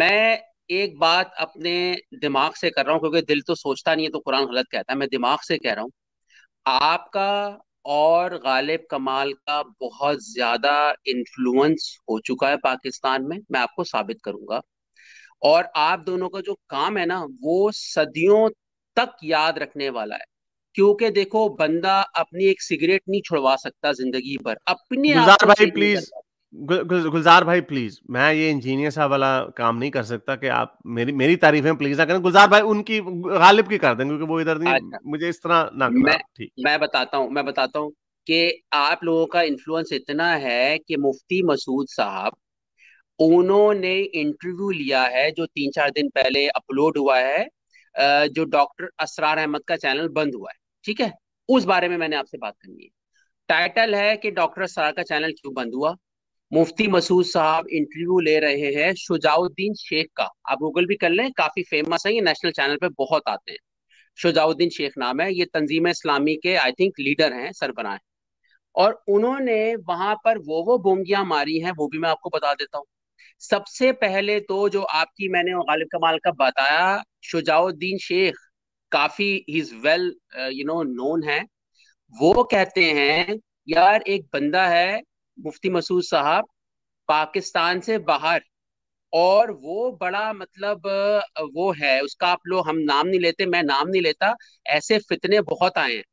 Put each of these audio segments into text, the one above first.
मैं एक बात अपने दिमाग से कर रहा हूँ क्योंकि दिल तो सोचता नहीं है तो कुरान गलत कहता है मैं दिमाग से कह रहा हूँ आपका और गालिब कमाल का बहुत ज्यादा इन्फ्लुएंस हो चुका है पाकिस्तान में मैं आपको साबित करूंगा और आप दोनों का जो काम है ना वो सदियों तक याद रखने वाला है क्योंकि देखो बंदा अपनी एक सिगरेट नहीं छुड़वा सकता जिंदगी भर अपने आप भाई प्लीज गुलजार भाई प्लीज मैं ये इंजीनियर साहब वाला काम नहीं कर सकता कि आप मेरी मेरी तारीफें प्लीज ना करें गुलजार भाई उनकी गालिब की कर दें क्योंकि वो इधर नहीं अच्छा। मुझे इस तरह ना करना ठीक मैं बताता हूँ मैं बताता हूँ कि आप लोगों का इन्फ्लुएंस इतना है कि मुफ्ती मसूद साहब उन्होंने इंटरव्यू लिया है जो तीन चार दिन पहले अपलोड हुआ है जो डॉक्टर असरार अहमद का चैनल बंद हुआ है ठीक है उस बारे में मैंने आपसे बात करनी है टाइटल है कि डॉक्टर असरार का चैनल क्यों बंद हुआ मुफ्ती मसूद साहब इंटरव्यू ले रहे हैं शुजाउद्दीन शेख का आप गूगल भी कर लें काफी फेमस है ये नेशनल चैनल पे बहुत आते हैं शुजाउद्दीन शेख नाम है ये तंजीम इस्लामी के आई थिंक लीडर हैं सरबरा है और उन्होंने वहां पर वो वो बोंगियां मारी हैं वो भी मैं आपको बता देता हूँ सबसे पहले तो जो आपकी मैंने गालिब कमाल का बताया शुजाउद्दीन शेख काफी is well you know known है वो कहते हैं यार एक बंदा है मुफ्ती मसूद साहब पाकिस्तान से बाहर और वो बड़ा मतलब वो है उसका आप लोग हम नाम नहीं लेते मैं नाम नहीं लेता ऐसे फितने बहुत आए हैं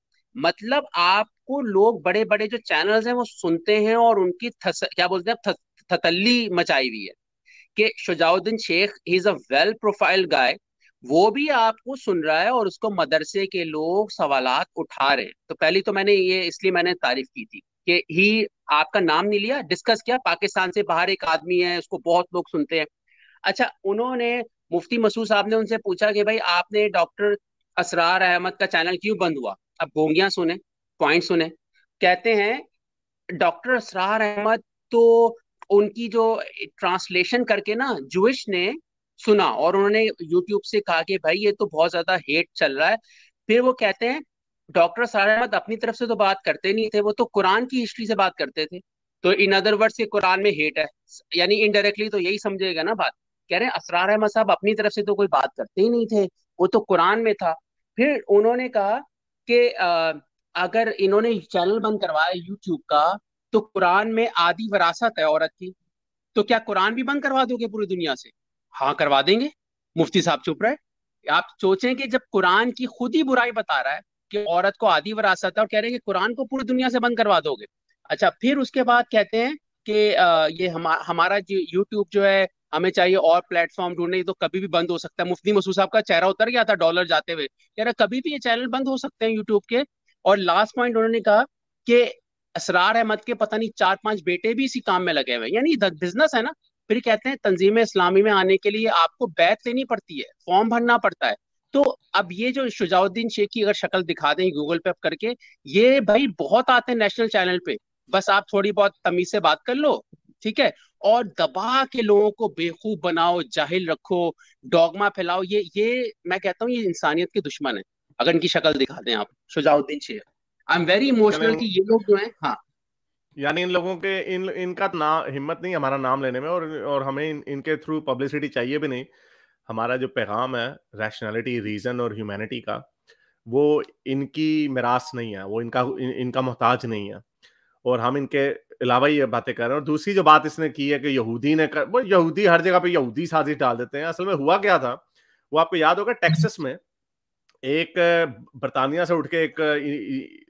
मतलब आपको लोग बड़े बड़े जो चैनल्स हैं वो सुनते हैं और उनकी थस, क्या बोलते हैं थतली मचाई हुई है कि Shujauddin Sheikh is a well profile guy वो भी आपको सुन रहा है और उसको मदरसे के लोग सवाल उठा रहे हैं तो पहली तो मैंने ये इसलिए मैंने तारीफ की थी कि ही आपका नाम नहीं लिया डिस्कस किया पाकिस्तान से बाहर एक आदमी है उसको बहुत लोग सुनते हैं अच्छा उन्होंने मुफ्ती मसूद साहब ने उनसे पूछा कि भाई आपने डॉक्टर असरार अहमद का चैनल क्यों बंद हुआ अब गोंगिया सुने पॉइंट सुने कहते हैं डॉक्टर असरार अहमद तो उनकी जो ट्रांसलेशन करके ना जुइश ने सुना और उन्होंने यूट्यूब से कहा कि भाई ये तो बहुत ज्यादा हेट चल रहा है फिर वो कहते हैं डॉक्टर सारमत अपनी तरफ से तो बात करते नहीं थे वो तो कुरान की हिस्ट्री से बात करते थे तो इन अदर वर्ड्स ये कुरान में हेट है यानी इनडायरेक्टली तो यही समझेगा ना बात कह रहे हैं असरार अहमद साहब अपनी तरफ से तो कोई बात करते ही नहीं थे वो तो कुरान में था फिर उन्होंने कहा कि अगर इन्होंने चैनल बंद करवाया यूट्यूब का तो कुरान में आदि वरासत है औरत की तो क्या कुरान भी बंद करवा दोगे पूरी दुनिया से हाँ करवा देंगे मुफ्ती साहब चुप रहे आप सोचें कि जब कुरान की खुद ही बुराई बता रहा है कि औरत को आधी वरासत है और कह रहे हैं कि कुरान को पूरी दुनिया से बंद करवा दोगे अच्छा फिर उसके बाद कहते हैं कि ये हम, हमारा यूट्यूब जो है हमें चाहिए और प्लेटफॉर्म ढूंढने तो कभी भी बंद हो सकता है मुफ्ती मसूद साहब का चेहरा उतर गया था डॉलर जाते हुए कह रहे कभी भी ये चैनल बंद हो सकते हैं यूट्यूब के और लास्ट पॉइंट उन्होंने कहा कि असरार अहमद के पता नहीं चार पांच बेटे भी इसी काम में लगे हुए यानी बिजनेस है ना फिर कहते हैं तंजीम इस्लामी में आने के लिए आपको बैत लेनी पड़ती है फॉर्म भरना पड़ता है तो अब ये जो शुजाउद्दीन शेख की अगर शक्ल दिखा दें गूगल पे करके ये भाई बहुत आते हैं नेशनल चैनल पे बस आप थोड़ी बहुत तमीज से बात कर लो ठीक है और दबा के लोगों को बेखूब बनाओ जाहिल रखो डॉगमा फैलाओ ये ये मैं कहता हूँ ये इंसानियत के दुश्मन है अगर इनकी शक्ल दिखा दें आप Shujauddin Sheikh I am very emotional कि ये लोग जो है हाँ यानी इन लोगों के इन इनका ना हिम्मत नहीं हमारा नाम लेने में और और हमें इन, इनके थ्रू पब्लिसिटी चाहिए भी नहीं हमारा जो पैगाम है रैशनैलिटी रीज़न और ह्यूमैनिटी का वो इनकी मिरास नहीं है वो इनका इन, इनका मोहताज नहीं है और हम इनके अलावा ये बातें कर रहे हैं और दूसरी जो बात इसने की है कि यहूदी ने कर वो यहूदी हर जगह पे यहूदी साजिश डाल देते हैं असल में हुआ क्या था वो आपको याद होगा टेक्सस में एक बर्तानिया से उठ के एक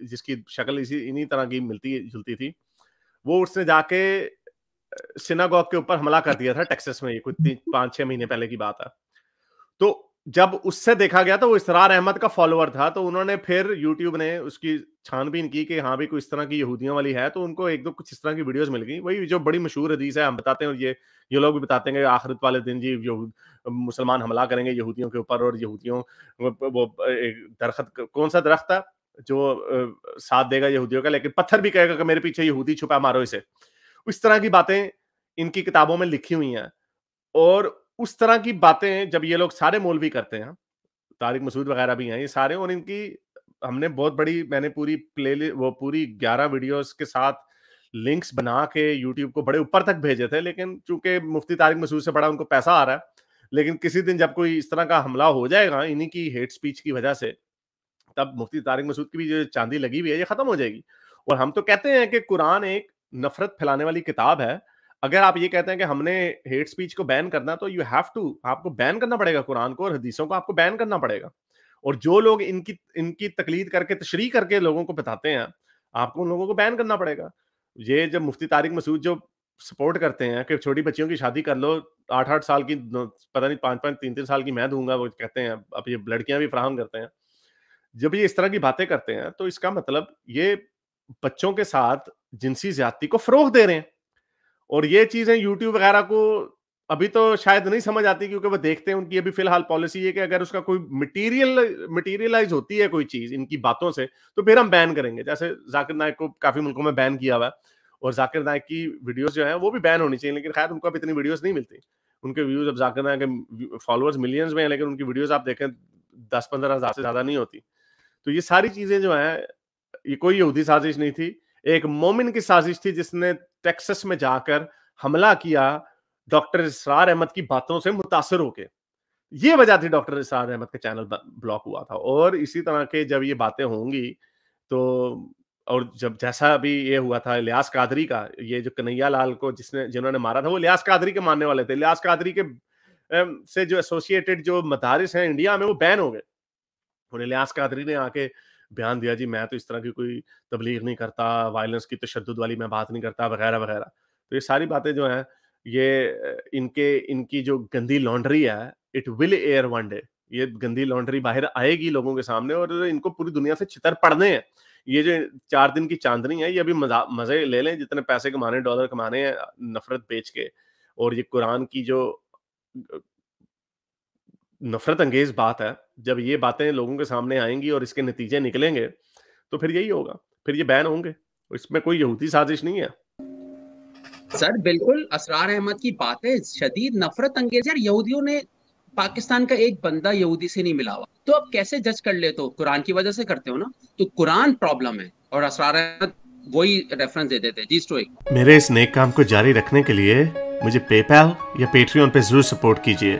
जिसकी शक्ल इसी इन्हीं तरह की मिलती जुलती थी वो उसने जाके सिनागॉग के ऊपर हमला कर दिया था टेक्सस में ये कुछ पाँच छः महीने पहले की बात है तो जब उससे देखा गया तो वो इसरार अहमद का फॉलोअर था तो उन्होंने फिर यूट्यूब ने उसकी छानबीन की कि हाँ भी कोई इस तरह की यहूदियों वाली है तो उनको एक दो कुछ इस तरह की वीडियोस मिल गई वही जो बड़ी मशहूर हदीस है हम बताते हैं और ये ये लोग भी बताते हैं कि आखिरत वाले दिन जी यहूद मुसलमान हमला करेंगे यहूदियों के ऊपर और यहूदियों वो, एक दरख्त कौन सा दरख्त था जो साथ देगा यहूदियों का लेकिन पत्थर भी कहेगा कि मेरे पीछे यहूदी छुपा मारो इसे इस तरह की बातें इनकी किताबों में लिखी हुई हैं और उस तरह की बातें जब ये लोग सारे मौलवी करते हैं तारिक मसूद वगैरह भी हैं ये सारे और इनकी हमने बहुत बड़ी मैंने पूरी प्ले वो पूरी ग्यारह वीडियोस के साथ लिंक्स बना के यूट्यूब को बड़े ऊपर तक भेजे थे लेकिन चूंकि मुफ्ती तारिक मसूद से बड़ा उनको पैसा आ रहा है लेकिन किसी दिन जब कोई इस तरह का हमला हो जाएगा इन्हीं की हेट स्पीच की वजह से तब मुफ्ती तारिक मसूद की भी जो चांदी लगी हुई है ये खत्म हो जाएगी और हम तो कहते हैं कि कुरान एक नफरत फैलाने वाली किताब है अगर आप ये कहते हैं कि हमने हेट स्पीच को बैन करना तो यू हैव टू आपको बैन करना पड़ेगा कुरान को और हदीसों को आपको बैन करना पड़ेगा और जो लोग इनकी इनकी तकलीद करके तशरी करके लोगों को बताते हैं आपको उन लोगों को बैन करना पड़ेगा ये जब मुफ्ती तारिक मसूद जो सपोर्ट करते हैं कि छोटी बच्चियों की शादी कर लो आठ आठ साल की पता नहीं पाँच पाँच तीन तीन साल की मैं दूंगा वो कहते हैं अब ये लड़कियां भी फ्राहम करते हैं जब ये इस तरह की बातें करते हैं तो इसका मतलब ये बच्चों के साथ जिनसी ज्यादती को फरोग दे रहे हैं और ये चीजें यूट्यूब वगैरह को अभी तो शायद नहीं समझ आती क्योंकि वो देखते हैं उनकी अभी फिलहाल पॉलिसी है कि अगर उसका कोई मटेरियल मटेरियलाइज होती है कोई चीज इनकी बातों से तो फिर हम बैन करेंगे जैसे जाकिर नायक को काफी मुल्कों में बैन किया हुआ है और जाकिर नायक की वीडियोस जो है वो भी बैन होनी चाहिए लेकिन खैर उनको अब इतनी वीडियोस नहीं मिलती उनके व्यूज अब जाकिर नायक के फॉलोअर्स मिलियंस में हैं लेकिन उनकी वीडियोस आप देखें दस पंद्रह हजार से ज्यादा नहीं होती तो ये सारी चीजें जो है ये कोई यहूदी साजिश नहीं थी एक मोमिन की साजिश थी जिसने टेक्सस में जाकर हमला किया डॉक्टर इसरार अहमद की बातों से मुतासर होके ये वजह थी डॉक्टर इसरार अहमद का चैनल ब्लॉक हुआ था और इसी तरह के जब ये बातें होंगी तो और जब जैसा अभी ये हुआ था लियास कादरी का ये जो कन्हैया लाल को जिसने जिन्होंने मारा था वो लियास कादरी के मानने वाले थे लियास कादरी के से जो एसोसिएटेड जो मदारिस हैं इंडिया में वो बैन हो गए उन्हें लियास कादरी ने आके बयान दिया जी मैं तो इस तरह की कोई तबलीग नहीं करता वायलेंस की तशद वाली मैं बात नहीं करता वगैरह वगैरह तो ये सारी बातें जो हैं ये इनके इनकी जो गंदी लॉन्ड्री है it will air one day ये गंदी लॉन्ड्री बाहर आएगी लोगों के सामने और इनको पूरी दुनिया से चितर पड़ने हैं ये जो चार दिन की चांदनी है ये अभी मजे ले लें जितने पैसे कमाने डॉलर कमाने हैं नफरत बेच के और ये कुरान की जो नफरत अंगेज बात है जब ये बातें लोगों के सामने आएंगी और इसके नतीजे निकलेंगे तो फिर यही होगा फिर ये बैन होंगे इसमें कोई यहूदी साजिश नहीं है सर बिल्कुल असरार अहमद की बात है शदीद नफरत अंगेज यार यहूदियों ने पाकिस्तान का एक बंदा यहूदी से नहीं मिला हुआ तो आप कैसे जज कर ले तो कुरान की वजह से करते हो ना तो कुरान प्रॉब्लम है और असरार अहमद वही रेफरेंस दे देते जी स्टोरी मेरे इस नेक काम को जारी रखने के लिए मुझे पेपैल या पेट्रियन पे जरूर सपोर्ट कीजिए